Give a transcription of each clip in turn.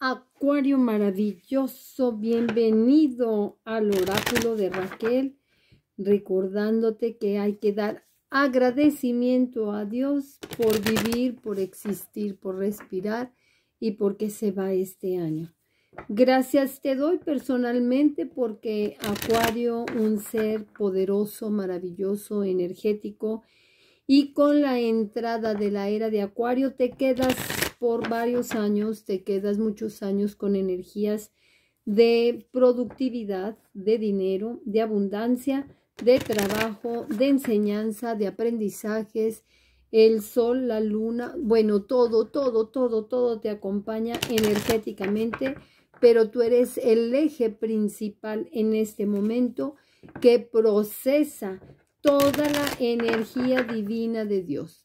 Acuario maravilloso, bienvenido al oráculo de Raquel, recordándote que hay que dar agradecimiento a Dios por vivir, por existir, por respirar y porque se va este año. Gracias te doy personalmente porque Acuario, un ser poderoso, maravilloso, energético, y con la entrada de la era de Acuario te quedas por varios años, te quedas muchos años con energías de productividad, de dinero, de abundancia, de trabajo, de enseñanza, de aprendizajes, el sol, la luna, bueno, todo, todo, todo, todo te acompaña energéticamente, pero tú eres el eje principal en este momento que procesa toda la energía divina de Dios.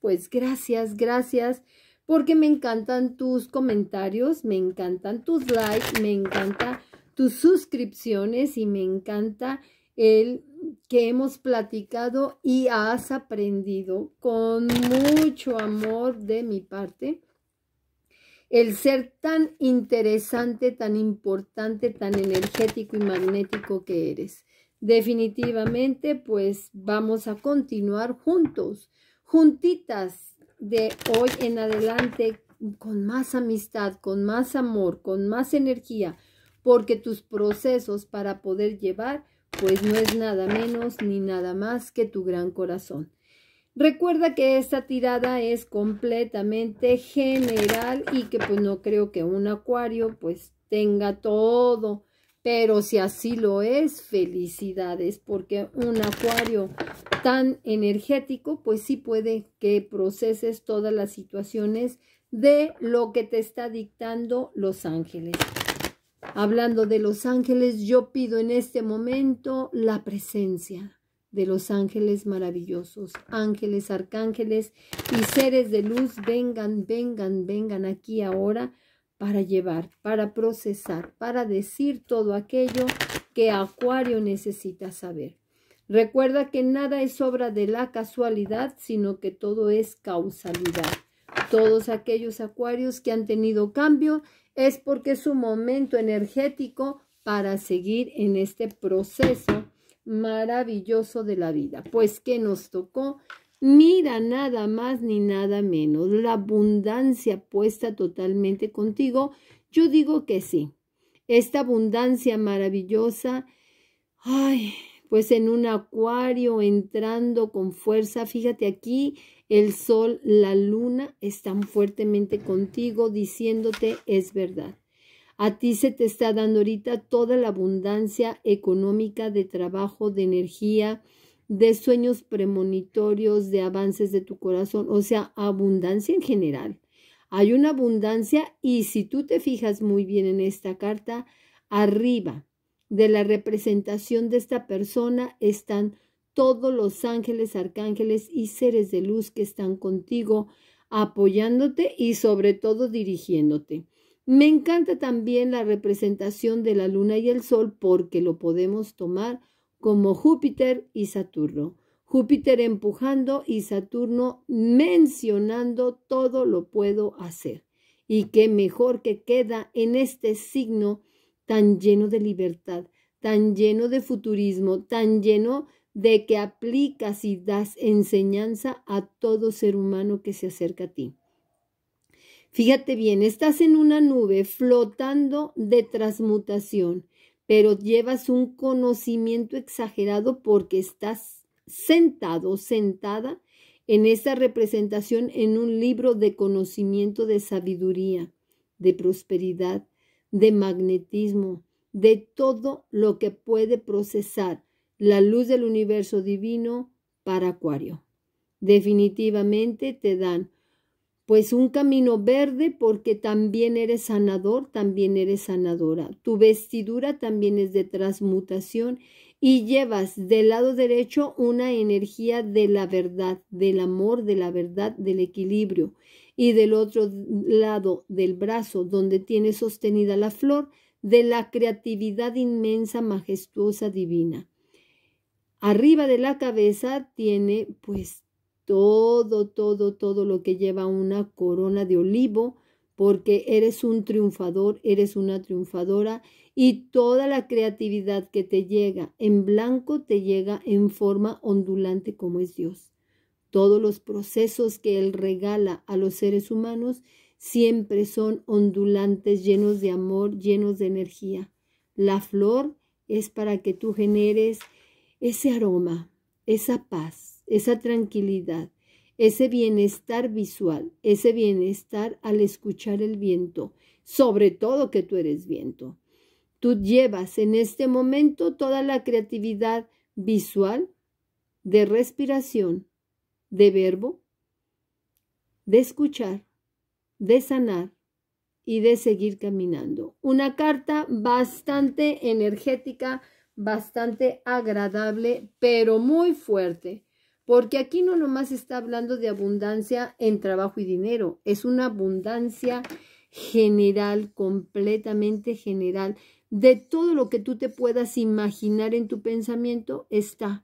Pues gracias, gracias porque me encantan tus comentarios, me encantan tus likes, me encanta tus suscripciones y me encanta el que hemos platicado y has aprendido con mucho amor de mi parte. El ser tan interesante, tan importante, tan energético y magnético que eres. Definitivamente, pues vamos a continuar juntos, juntitas, de hoy en adelante con más amistad, con más amor, con más energía, porque tus procesos para poder llevar, pues no es nada menos ni nada más que tu gran corazón. Recuerda que esta tirada es completamente general y que pues no creo que un acuario pues tenga todo pero si así lo es, felicidades, porque un acuario tan energético, pues sí puede que proceses todas las situaciones de lo que te está dictando los ángeles. Hablando de los ángeles, yo pido en este momento la presencia de los ángeles maravillosos, ángeles, arcángeles y seres de luz, vengan, vengan, vengan aquí ahora para llevar, para procesar, para decir todo aquello que Acuario necesita saber. Recuerda que nada es obra de la casualidad, sino que todo es causalidad. Todos aquellos acuarios que han tenido cambio es porque es un momento energético para seguir en este proceso maravilloso de la vida. Pues, que nos tocó? Mira nada más ni nada menos, la abundancia puesta totalmente contigo. Yo digo que sí. Esta abundancia maravillosa, ay, pues en un acuario entrando con fuerza, fíjate aquí, el sol, la luna están fuertemente contigo diciéndote es verdad. A ti se te está dando ahorita toda la abundancia económica, de trabajo, de energía, de sueños premonitorios, de avances de tu corazón, o sea, abundancia en general. Hay una abundancia y si tú te fijas muy bien en esta carta, arriba de la representación de esta persona están todos los ángeles, arcángeles y seres de luz que están contigo apoyándote y sobre todo dirigiéndote. Me encanta también la representación de la luna y el sol porque lo podemos tomar como Júpiter y Saturno. Júpiter empujando y Saturno mencionando todo lo puedo hacer. Y qué mejor que queda en este signo tan lleno de libertad, tan lleno de futurismo, tan lleno de que aplicas y das enseñanza a todo ser humano que se acerca a ti. Fíjate bien, estás en una nube flotando de transmutación pero llevas un conocimiento exagerado porque estás sentado, sentada en esta representación en un libro de conocimiento de sabiduría, de prosperidad, de magnetismo, de todo lo que puede procesar la luz del universo divino para Acuario. Definitivamente te dan pues un camino verde porque también eres sanador, también eres sanadora. Tu vestidura también es de transmutación y llevas del lado derecho una energía de la verdad, del amor, de la verdad, del equilibrio. Y del otro lado del brazo, donde tiene sostenida la flor, de la creatividad inmensa, majestuosa, divina. Arriba de la cabeza tiene pues todo, todo, todo lo que lleva una corona de olivo, porque eres un triunfador, eres una triunfadora y toda la creatividad que te llega en blanco te llega en forma ondulante como es Dios. Todos los procesos que Él regala a los seres humanos siempre son ondulantes, llenos de amor, llenos de energía. La flor es para que tú generes ese aroma, esa paz, esa tranquilidad, ese bienestar visual, ese bienestar al escuchar el viento, sobre todo que tú eres viento. Tú llevas en este momento toda la creatividad visual, de respiración, de verbo, de escuchar, de sanar y de seguir caminando. Una carta bastante energética, bastante agradable, pero muy fuerte. Porque aquí no nomás está hablando de abundancia en trabajo y dinero, es una abundancia general, completamente general. De todo lo que tú te puedas imaginar en tu pensamiento está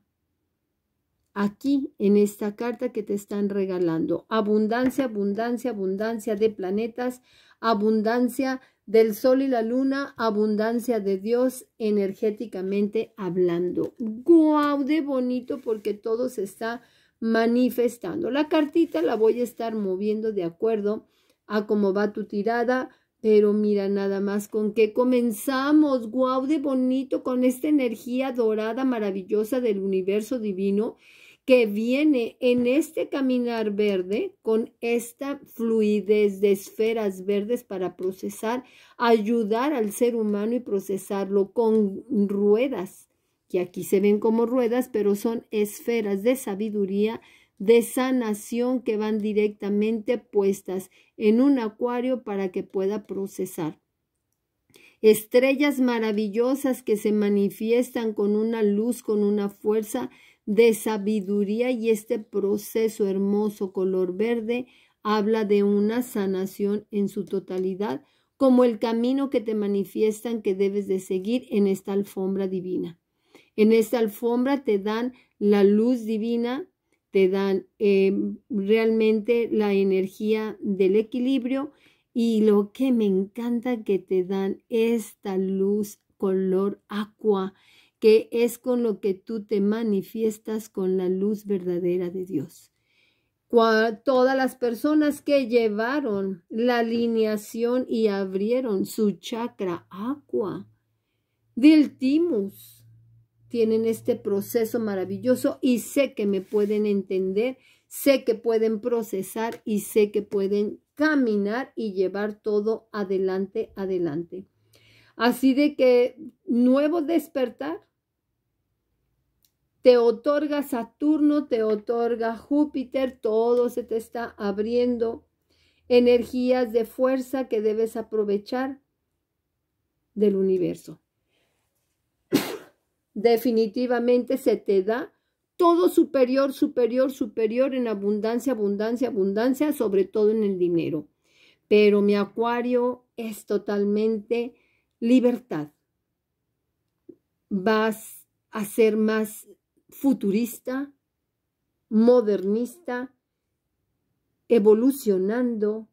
aquí en esta carta que te están regalando. Abundancia, abundancia, abundancia de planetas, abundancia del sol y la luna, abundancia de Dios energéticamente hablando. ¡Guau! De bonito porque todo se está manifestando. La cartita la voy a estar moviendo de acuerdo a cómo va tu tirada, pero mira nada más con qué comenzamos. ¡Guau! De bonito con esta energía dorada maravillosa del universo divino que viene en este caminar verde con esta fluidez de esferas verdes para procesar, ayudar al ser humano y procesarlo con ruedas, que aquí se ven como ruedas, pero son esferas de sabiduría, de sanación que van directamente puestas en un acuario para que pueda procesar estrellas maravillosas que se manifiestan con una luz, con una fuerza de sabiduría y este proceso hermoso color verde habla de una sanación en su totalidad como el camino que te manifiestan que debes de seguir en esta alfombra divina. En esta alfombra te dan la luz divina, te dan em, realmente la energía del equilibrio y lo que me encanta que te dan esta luz color aqua, que es con lo que tú te manifiestas con la luz verdadera de Dios. todas las personas que llevaron la alineación y abrieron su chakra agua del timus tienen este proceso maravilloso y sé que me pueden entender, sé que pueden procesar y sé que pueden caminar y llevar todo adelante, adelante. Así de que nuevo despertar te otorga Saturno, te otorga Júpiter, todo se te está abriendo, energías de fuerza que debes aprovechar del universo. Definitivamente se te da todo superior, superior, superior en abundancia, abundancia, abundancia, sobre todo en el dinero. Pero mi acuario es totalmente libertad. Vas a ser más futurista, modernista, evolucionando,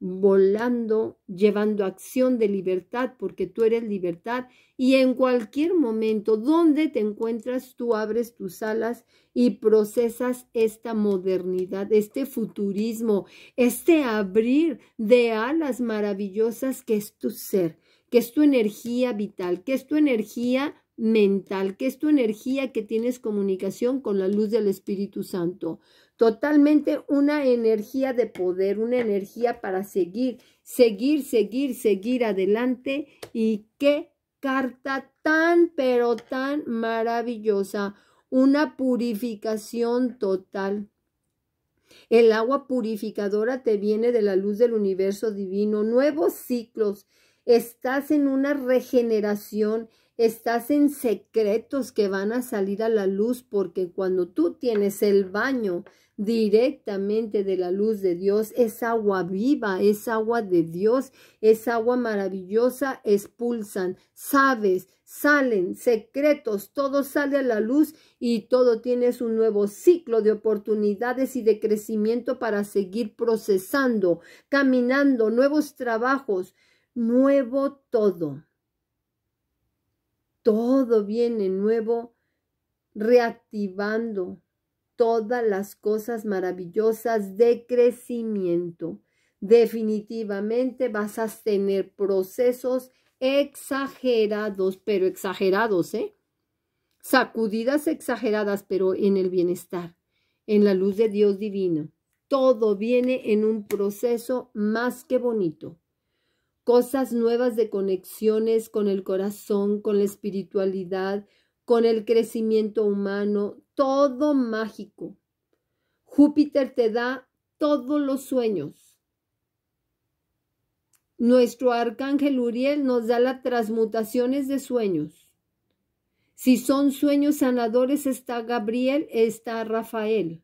volando, llevando acción de libertad, porque tú eres libertad y en cualquier momento donde te encuentras, tú abres tus alas y procesas esta modernidad, este futurismo, este abrir de alas maravillosas que es tu ser, que es tu energía vital, que es tu energía mental, que es tu energía que tienes comunicación con la luz del Espíritu Santo. Totalmente una energía de poder, una energía para seguir, seguir, seguir, seguir adelante. Y qué carta tan, pero tan maravillosa. Una purificación total. El agua purificadora te viene de la luz del universo divino. Nuevos ciclos. Estás en una regeneración Estás en secretos que van a salir a la luz porque cuando tú tienes el baño directamente de la luz de Dios, es agua viva, es agua de Dios, es agua maravillosa, expulsan, sabes, salen secretos, todo sale a la luz y todo tienes un nuevo ciclo de oportunidades y de crecimiento para seguir procesando, caminando, nuevos trabajos, nuevo todo todo viene nuevo, reactivando todas las cosas maravillosas de crecimiento. Definitivamente vas a tener procesos exagerados, pero exagerados, ¿eh? Sacudidas exageradas, pero en el bienestar, en la luz de Dios divino. Todo viene en un proceso más que bonito cosas nuevas de conexiones con el corazón, con la espiritualidad, con el crecimiento humano, todo mágico. Júpiter te da todos los sueños. Nuestro arcángel Uriel nos da las transmutaciones de sueños. Si son sueños sanadores está Gabriel, está Rafael.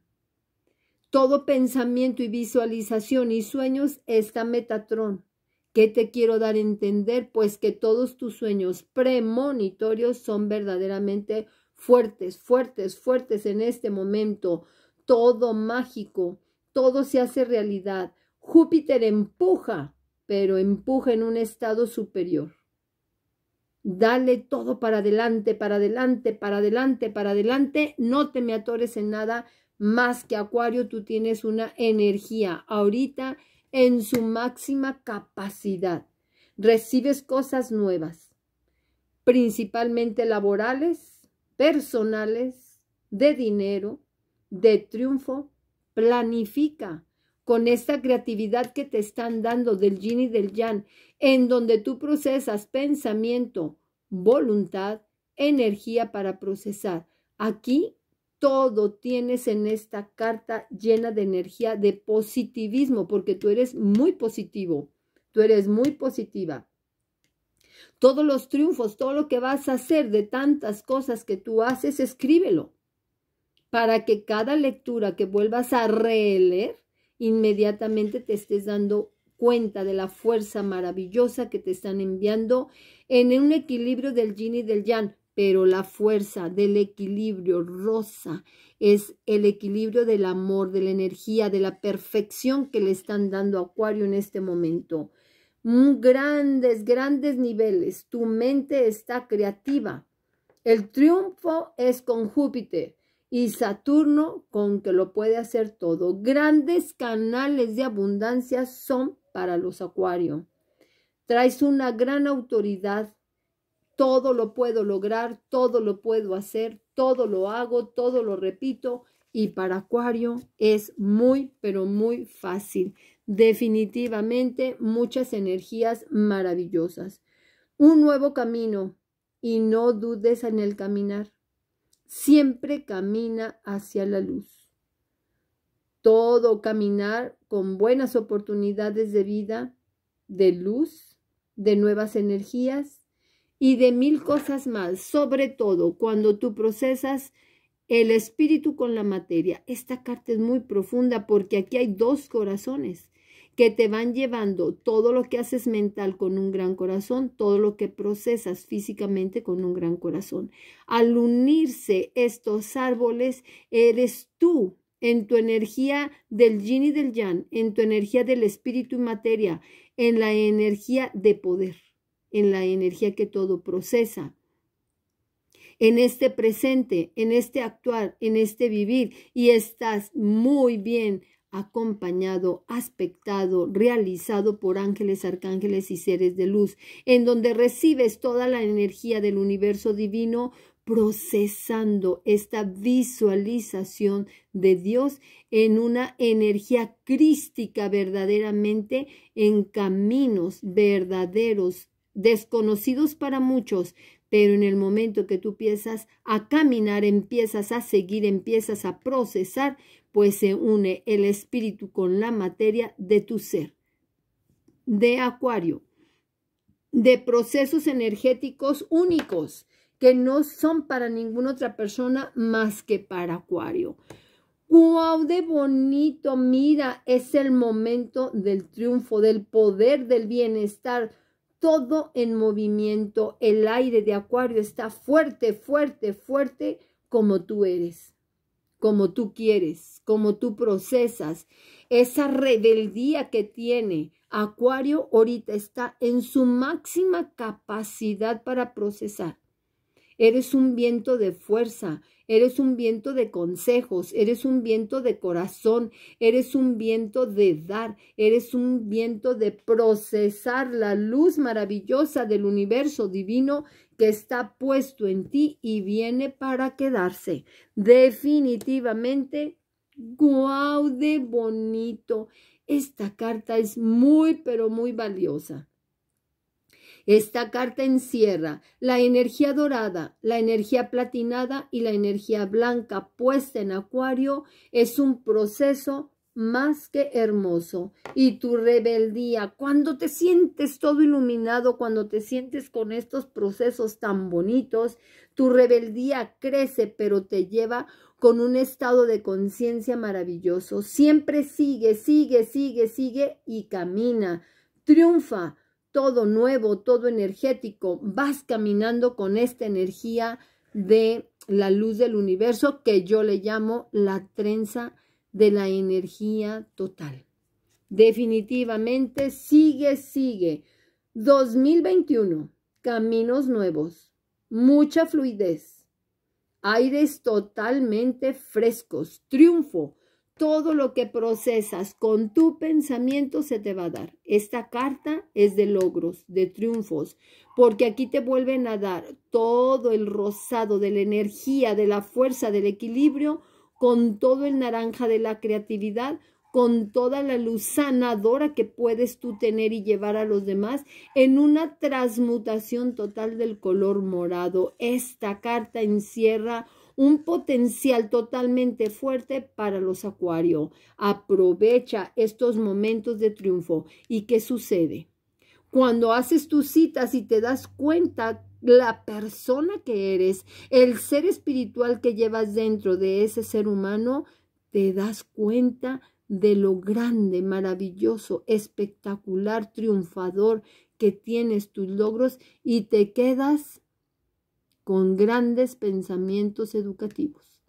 Todo pensamiento y visualización y sueños está Metatrón. ¿Qué te quiero dar a entender? Pues que todos tus sueños premonitorios son verdaderamente fuertes, fuertes, fuertes en este momento. Todo mágico, todo se hace realidad. Júpiter empuja, pero empuja en un estado superior. Dale todo para adelante, para adelante, para adelante, para adelante. No te me atores en nada más que Acuario. Tú tienes una energía ahorita en su máxima capacidad. Recibes cosas nuevas, principalmente laborales, personales, de dinero, de triunfo. Planifica con esta creatividad que te están dando del yin y del yang, en donde tú procesas pensamiento, voluntad, energía para procesar. Aquí todo tienes en esta carta llena de energía, de positivismo, porque tú eres muy positivo, tú eres muy positiva. Todos los triunfos, todo lo que vas a hacer de tantas cosas que tú haces, escríbelo para que cada lectura que vuelvas a releer, inmediatamente te estés dando cuenta de la fuerza maravillosa que te están enviando en un equilibrio del yin y del yang pero la fuerza del equilibrio rosa es el equilibrio del amor, de la energía, de la perfección que le están dando a Acuario en este momento. Mm, grandes, grandes niveles. Tu mente está creativa. El triunfo es con Júpiter y Saturno con que lo puede hacer todo. Grandes canales de abundancia son para los Acuario. Traes una gran autoridad todo lo puedo lograr, todo lo puedo hacer, todo lo hago, todo lo repito. Y para Acuario es muy, pero muy fácil. Definitivamente muchas energías maravillosas. Un nuevo camino y no dudes en el caminar. Siempre camina hacia la luz. Todo caminar con buenas oportunidades de vida, de luz, de nuevas energías y de mil cosas más, sobre todo cuando tú procesas el espíritu con la materia. Esta carta es muy profunda porque aquí hay dos corazones que te van llevando todo lo que haces mental con un gran corazón, todo lo que procesas físicamente con un gran corazón. Al unirse estos árboles, eres tú en tu energía del yin y del yang, en tu energía del espíritu y materia, en la energía de poder en la energía que todo procesa, en este presente, en este actuar, en este vivir, y estás muy bien acompañado, aspectado, realizado por ángeles, arcángeles y seres de luz, en donde recibes toda la energía del universo divino procesando esta visualización de Dios en una energía crística verdaderamente en caminos verdaderos desconocidos para muchos, pero en el momento que tú empiezas a caminar, empiezas a seguir, empiezas a procesar, pues se une el espíritu con la materia de tu ser. De acuario, de procesos energéticos únicos que no son para ninguna otra persona más que para acuario. ¡Wow! ¡De bonito! Mira, es el momento del triunfo, del poder, del bienestar todo en movimiento. El aire de Acuario está fuerte, fuerte, fuerte como tú eres, como tú quieres, como tú procesas. Esa rebeldía que tiene Acuario ahorita está en su máxima capacidad para procesar. Eres un viento de fuerza, eres un viento de consejos, eres un viento de corazón, eres un viento de dar, eres un viento de procesar la luz maravillosa del universo divino que está puesto en ti y viene para quedarse. Definitivamente, guau de bonito. Esta carta es muy, pero muy valiosa. Esta carta encierra la energía dorada, la energía platinada y la energía blanca puesta en acuario. Es un proceso más que hermoso. Y tu rebeldía, cuando te sientes todo iluminado, cuando te sientes con estos procesos tan bonitos, tu rebeldía crece, pero te lleva con un estado de conciencia maravilloso. Siempre sigue, sigue, sigue, sigue y camina. Triunfa, todo nuevo, todo energético. Vas caminando con esta energía de la luz del universo que yo le llamo la trenza de la energía total. Definitivamente sigue, sigue. 2021, caminos nuevos, mucha fluidez, aires totalmente frescos, triunfo, todo lo que procesas con tu pensamiento se te va a dar. Esta carta es de logros, de triunfos, porque aquí te vuelven a dar todo el rosado de la energía, de la fuerza, del equilibrio, con todo el naranja de la creatividad, con toda la luz sanadora que puedes tú tener y llevar a los demás en una transmutación total del color morado. Esta carta encierra un potencial totalmente fuerte para los acuario. Aprovecha estos momentos de triunfo. ¿Y qué sucede? Cuando haces tus citas y te das cuenta la persona que eres, el ser espiritual que llevas dentro de ese ser humano, te das cuenta de lo grande, maravilloso, espectacular, triunfador que tienes tus logros y te quedas con grandes pensamientos educativos.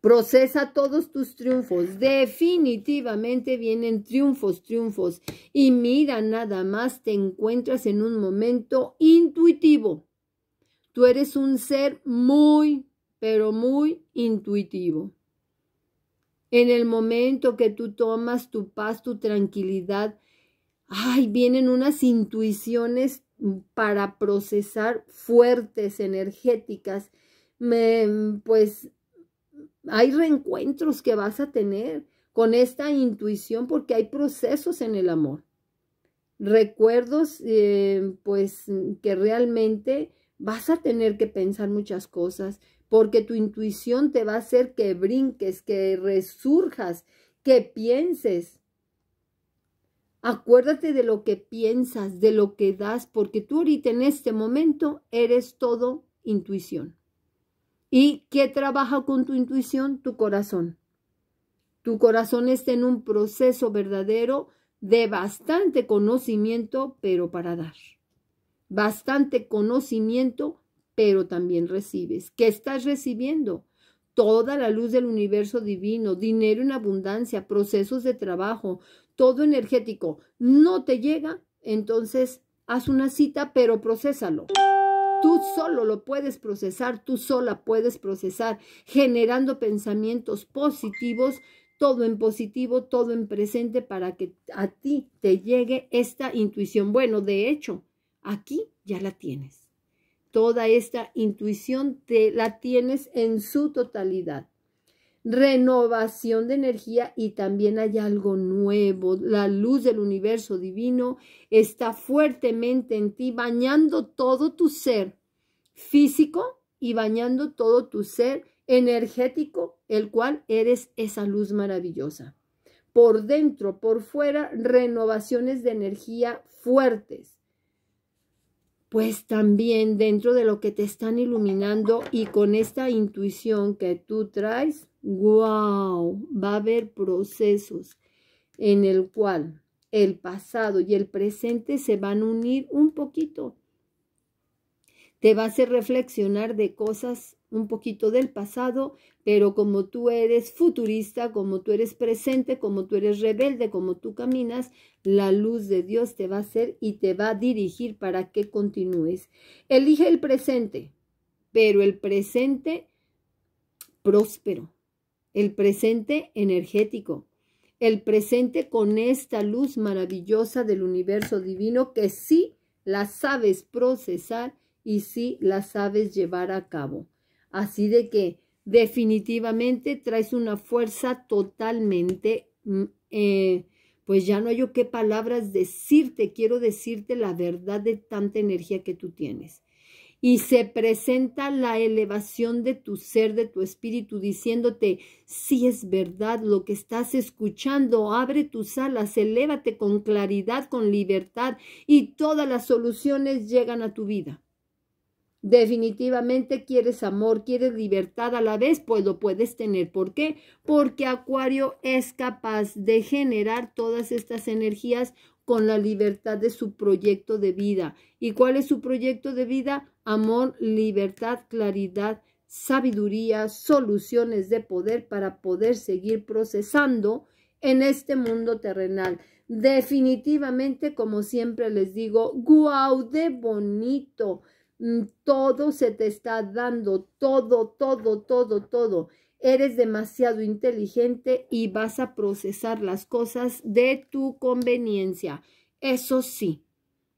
Procesa todos tus triunfos. Definitivamente vienen triunfos, triunfos. Y mira, nada más te encuentras en un momento intuitivo. Tú eres un ser muy, pero muy intuitivo. En el momento que tú tomas tu paz, tu tranquilidad, ay, vienen unas intuiciones Mm, para procesar fuertes, energéticas, me, pues hay reencuentros que vas a tener con esta intuición porque hay procesos en el amor. Recuerdos, eh, pues mm, que realmente vas a tener que pensar muchas cosas porque tu intuición te va a hacer que brinques, que resurjas, que pienses. Acuérdate de lo que piensas, de lo que das, porque tú ahorita en este momento eres todo intuición. ¿Y qué trabaja con tu intuición? Tu corazón. Tu corazón está en un proceso verdadero de bastante conocimiento, pero para dar. Bastante conocimiento, pero también recibes. ¿Qué estás recibiendo? Toda la luz del universo divino, dinero en abundancia, procesos de trabajo, todo energético, no te llega, entonces haz una cita, pero procésalo. Tú solo lo puedes procesar, tú sola puedes procesar, generando pensamientos positivos, todo en positivo, todo en presente, para que a ti te llegue esta intuición. Bueno, de hecho, aquí ya la tienes. Toda esta intuición te la tienes en su totalidad renovación de energía y también hay algo nuevo. La luz del universo divino está fuertemente en ti, bañando todo tu ser físico y bañando todo tu ser energético, el cual eres esa luz maravillosa. Por dentro, por fuera, renovaciones de energía fuertes pues también dentro de lo que te están iluminando y con esta intuición que tú traes, wow, va a haber procesos en el cual el pasado y el presente se van a unir un poquito. Te va a hacer reflexionar de cosas un poquito del pasado, pero como tú eres futurista, como tú eres presente, como tú eres rebelde, como tú caminas, la luz de Dios te va a hacer y te va a dirigir para que continúes. Elige el presente, pero el presente próspero, el presente energético, el presente con esta luz maravillosa del universo divino que sí la sabes procesar y sí la sabes llevar a cabo. Así de que definitivamente traes una fuerza totalmente, mm, eh, pues ya no hay qué palabras decirte, quiero decirte la verdad de tanta energía que tú tienes. Y se presenta la elevación de tu ser, de tu espíritu, diciéndote, si es verdad lo que estás escuchando, abre tus alas, elévate con claridad, con libertad, y todas las soluciones llegan a tu vida. Definitivamente quieres amor, quieres libertad a la vez, pues lo puedes tener. ¿Por qué? Porque Acuario es capaz de generar todas estas energías con la libertad de su proyecto de vida. ¿Y cuál es su proyecto de vida? Amor, libertad, claridad, sabiduría, soluciones de poder para poder seguir procesando en este mundo terrenal. Definitivamente, como siempre les digo, guau de bonito. Mm, todo se te está dando, todo, todo, todo, todo. Eres demasiado inteligente y vas a procesar las cosas de tu conveniencia. Eso sí,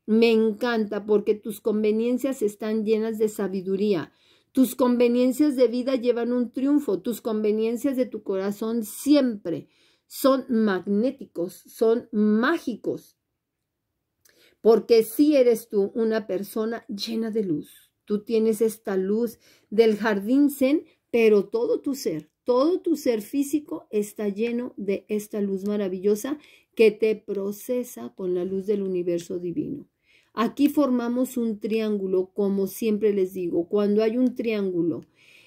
me encanta porque tus conveniencias están llenas de sabiduría. Tus conveniencias de vida llevan un triunfo. Tus conveniencias de tu corazón siempre son magnéticos, son mágicos porque sí eres tú una persona llena de luz. Tú tienes esta luz del jardín zen, pero todo tu ser, todo tu ser físico está lleno de esta luz maravillosa que te procesa con la luz del universo divino. Aquí formamos un triángulo, como siempre les digo, cuando hay un triángulo,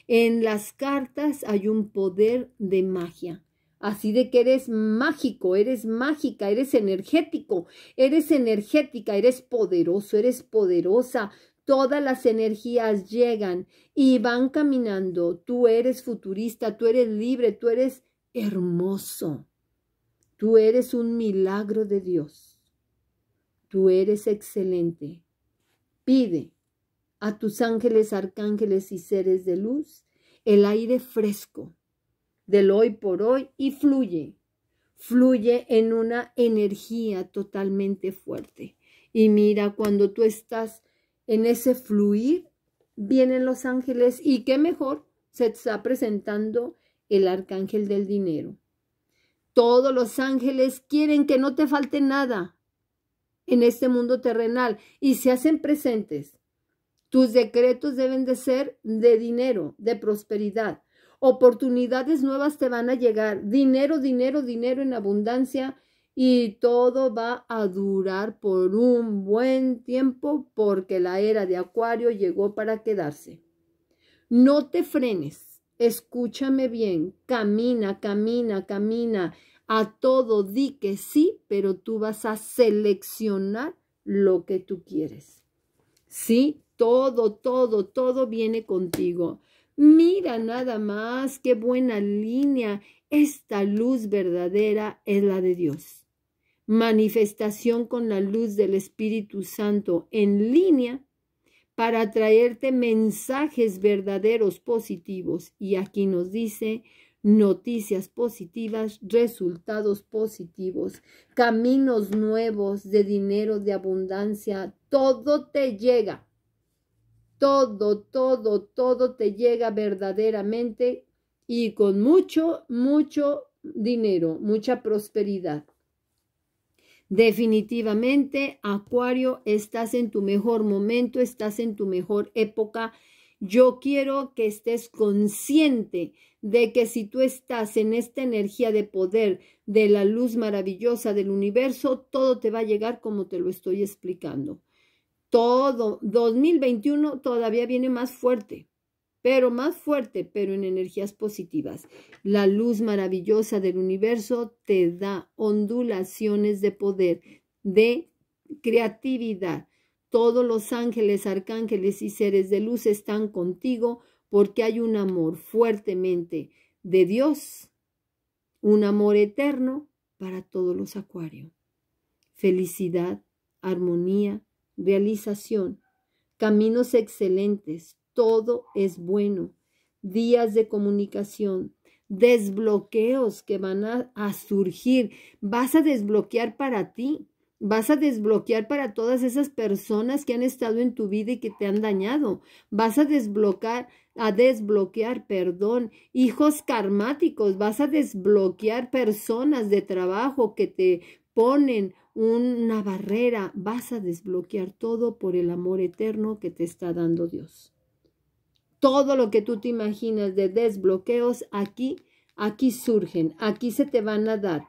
en las cartas hay un poder de magia. Así de que eres mágico, eres mágica, eres energético, eres energética, eres poderoso, eres poderosa. Todas las energías llegan y van caminando. Tú eres futurista, tú eres libre, tú eres hermoso. Tú eres un milagro de Dios. Tú eres excelente. Pide a tus ángeles, arcángeles y seres de luz el aire fresco del hoy por hoy y fluye, fluye en una energía totalmente fuerte. Y mira, cuando tú estás en ese fluir, vienen los ángeles y qué mejor, se está presentando el arcángel del dinero. Todos los ángeles quieren que no te falte nada en este mundo terrenal y se hacen presentes. Tus decretos deben de ser de dinero, de prosperidad, oportunidades nuevas te van a llegar, dinero, dinero, dinero en abundancia y todo va a durar por un buen tiempo porque la era de Acuario llegó para quedarse. No te frenes, escúchame bien, camina, camina, camina. A todo di que sí, pero tú vas a seleccionar lo que tú quieres. Sí, todo, todo, todo viene contigo. Mira nada más qué buena línea. Esta luz verdadera es la de Dios. Manifestación con la luz del Espíritu Santo en línea para traerte mensajes verdaderos positivos. Y aquí nos dice noticias positivas, resultados positivos, caminos nuevos de dinero, de abundancia, todo te llega todo, todo, todo te llega verdaderamente y con mucho, mucho dinero, mucha prosperidad. Definitivamente, Acuario, estás en tu mejor momento, estás en tu mejor época. Yo quiero que estés consciente de que si tú estás en esta energía de poder, de la luz maravillosa del universo, todo te va a llegar como te lo estoy explicando todo 2021 todavía viene más fuerte, pero más fuerte, pero en energías positivas. La luz maravillosa del universo te da ondulaciones de poder, de creatividad. Todos los ángeles, arcángeles y seres de luz están contigo porque hay un amor fuertemente de Dios, un amor eterno para todos los acuarios. Felicidad, armonía, realización, caminos excelentes, todo es bueno, días de comunicación, desbloqueos que van a, surgir. Vas a desbloquear para ti, vas a desbloquear para todas esas personas que han estado en tu vida y que te han dañado. Vas a desbloquear, a desbloquear, perdón, hijos karmáticos, vas a desbloquear personas de trabajo que te ponen una barrera, vas a desbloquear todo por el amor eterno que te está dando Dios. Todo lo que tú te imaginas de desbloqueos aquí, aquí surgen, aquí se te van a dar.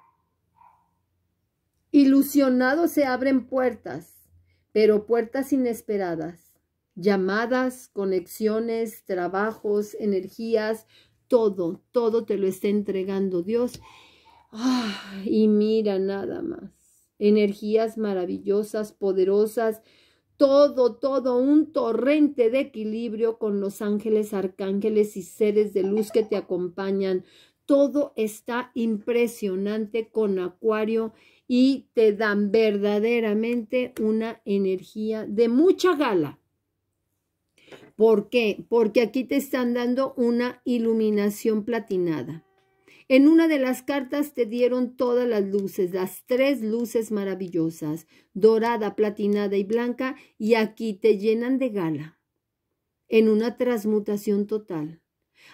Ilusionados se abren puertas, pero puertas inesperadas, llamadas, conexiones, trabajos, energías, todo, todo te lo está entregando Dios. Ah, y mira nada más energías maravillosas, poderosas, todo, todo un torrente de equilibrio con los ángeles, arcángeles y seres de luz que te acompañan. Todo está impresionante con Acuario y te dan verdaderamente una energía de mucha gala. ¿Por qué? Porque aquí te están dando una iluminación platinada en una de las cartas te dieron todas las luces, las tres luces maravillosas, dorada, platinada y blanca, y aquí te llenan de gala, en una transmutación total,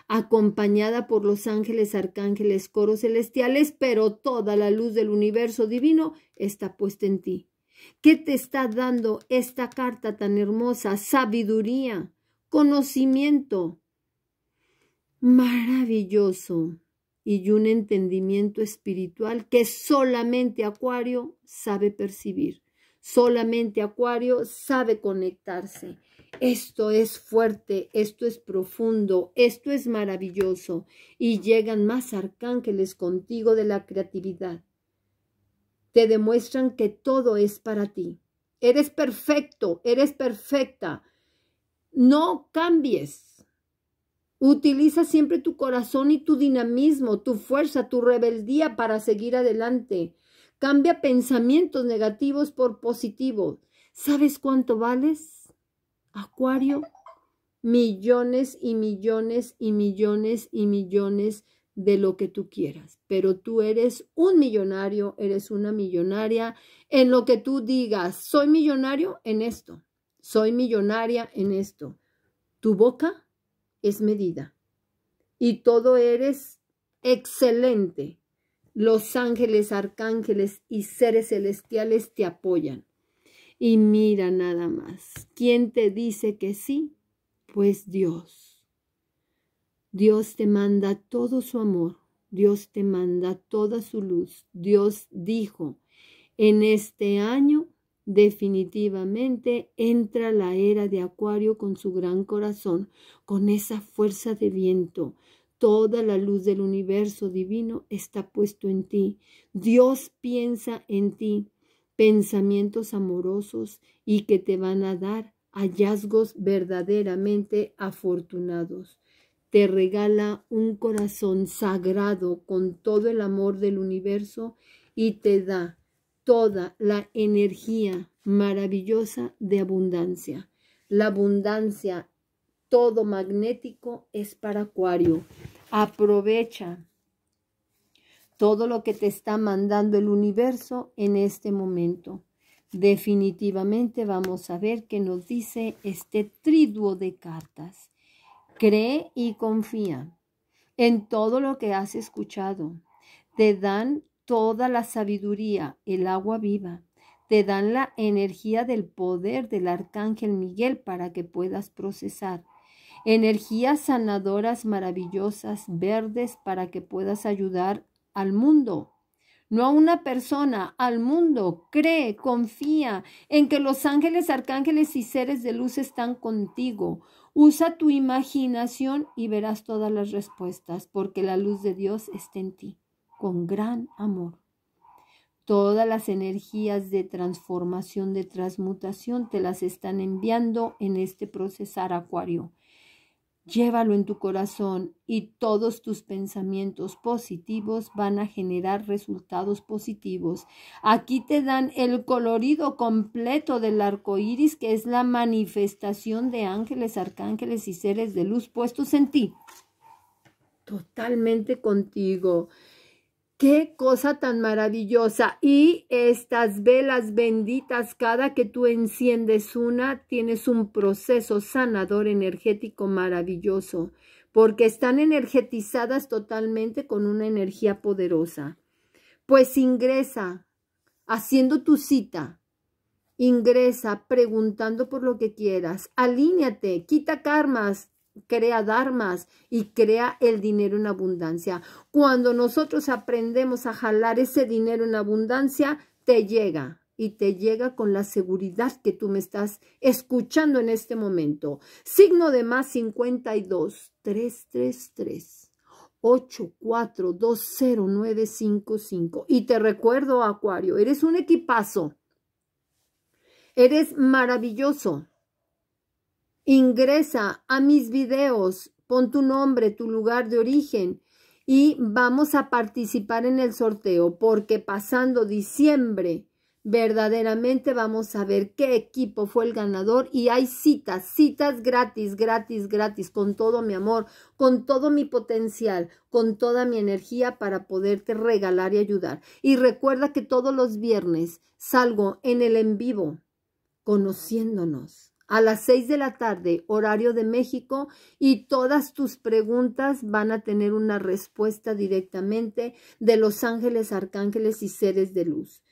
acompañada por los ángeles, arcángeles, coros celestiales, pero toda la luz del universo divino está puesta en ti. ¿Qué te está dando esta carta tan hermosa? Sabiduría, conocimiento. Maravilloso y un entendimiento espiritual que solamente Acuario sabe percibir, solamente Acuario sabe conectarse. Esto es fuerte, esto es profundo, esto es maravilloso y llegan más arcángeles contigo de la creatividad. Te demuestran que todo es para ti. Eres perfecto, eres perfecta. No cambies, Utiliza siempre tu corazón y tu dinamismo, tu fuerza, tu rebeldía para seguir adelante. Cambia pensamientos negativos por positivos. ¿Sabes cuánto vales? Acuario, millones y millones y millones y millones de lo que tú quieras, pero tú eres un millonario, eres una millonaria en lo que tú digas, soy millonario en esto, soy millonaria en esto. Tu boca es medida. Y todo eres excelente. Los ángeles, arcángeles y seres celestiales te apoyan. Y mira nada más. ¿Quién te dice que sí? Pues Dios. Dios te manda todo su amor. Dios te manda toda su luz. Dios dijo, en este año Definitivamente entra la era de Acuario con su gran corazón, con esa fuerza de viento. Toda la luz del universo divino está puesto en ti. Dios piensa en ti pensamientos amorosos y que te van a dar hallazgos verdaderamente afortunados. Te regala un corazón sagrado con todo el amor del universo y te da toda la energía maravillosa de abundancia. La abundancia, todo magnético es para Acuario. Aprovecha todo lo que te está mandando el universo en este momento. Definitivamente vamos a ver qué nos dice este triduo de cartas. Cree y confía en todo lo que has escuchado. Te dan toda la sabiduría, el agua viva. Te dan la energía del poder del arcángel Miguel para que puedas procesar. Energías sanadoras maravillosas, verdes, para que puedas ayudar al mundo. No a una persona, al mundo. Cree, confía en que los ángeles, arcángeles y seres de luz están contigo. Usa tu imaginación y verás todas las respuestas, porque la luz de Dios está en ti con gran amor. Todas las energías de transformación, de transmutación, te las están enviando en este procesar acuario. Llévalo en tu corazón y todos tus pensamientos positivos van a generar resultados positivos. Aquí te dan el colorido completo del arco iris, que es la manifestación de ángeles, arcángeles y seres de luz puestos en ti. Totalmente contigo. Qué cosa tan maravillosa. Y estas velas benditas, cada que tú enciendes una, tienes un proceso sanador energético maravilloso, porque están energetizadas totalmente con una energía poderosa. Pues ingresa, haciendo tu cita, ingresa preguntando por lo que quieras, alíñate, quita karmas, crea más y crea el dinero en abundancia. Cuando nosotros aprendemos a jalar ese dinero en abundancia, te llega y te llega con la seguridad que tú me estás escuchando en este momento. Signo de más 52 333 8420955. Y te recuerdo, Acuario, eres un equipazo. Eres maravilloso. Ingresa a mis videos, pon tu nombre, tu lugar de origen y vamos a participar en el sorteo porque pasando diciembre verdaderamente vamos a ver qué equipo fue el ganador y hay citas, citas gratis, gratis, gratis, con todo mi amor, con todo mi potencial, con toda mi energía para poderte regalar y ayudar. Y recuerda que todos los viernes salgo en el en vivo, conociéndonos a las 6 de la tarde, horario de México, y todas tus preguntas van a tener una respuesta directamente de los ángeles, arcángeles y seres de luz.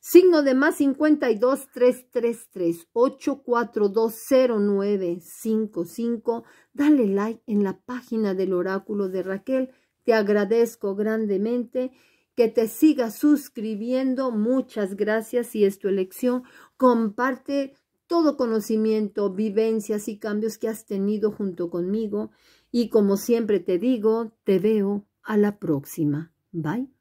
Signo de más 52 333 8420955. Dale like en la página del oráculo de Raquel. Te agradezco grandemente que te sigas suscribiendo. Muchas gracias. Si es tu elección, comparte todo conocimiento, vivencias y cambios que has tenido junto conmigo y como siempre te digo, te veo a la próxima. Bye.